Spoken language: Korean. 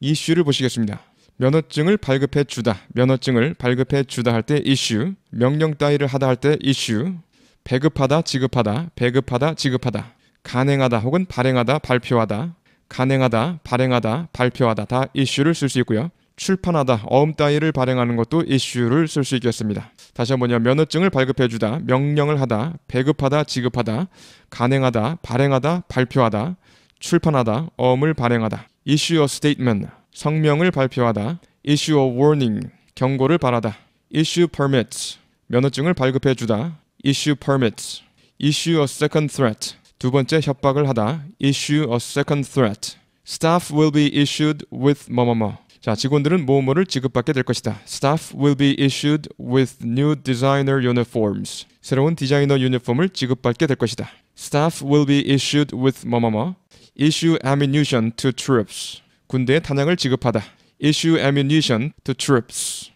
이슈를 보시겠습니다. 면허증을 발급해 주다, 면허증을 발급해 주다 할 때 이슈, 명령 따위를 하다 할 때 이슈, 배급하다, 지급하다, 배급하다, 지급하다, 간행하다 혹은 발행하다, 발표하다, 간행하다, 발행하다, 발표하다 다 이슈를 쓸 수 있고요. 출판하다, 어음 따위를 발행하는 것도 이슈를 쓸 수 있겠습니다. 다시 한번요. 면허증을 발급해 주다, 명령을 하다, 배급하다, 지급하다, 간행하다, 발행하다, 발표하다, 출판하다, 어음을 발행하다. issue a statement 성명을 발표하다 issue a warning 경고를 바라다 issue permits 면허증을 발급해 주다 issue permits issue a second threat 두 번째 협박을 하다 issue a second threat staff will be issued with 뭐뭐뭐 자, 직원들은 뭐뭐를 지급받게 될 것이다. Staff will be issued with new designer uniforms. 새로운 디자이너 유니폼을 지급받게 될 것이다. Staff will be issued with 뭐뭐뭐. Issue ammunition to troops. 군대에 탄약을 지급하다. Issue ammunition to troops.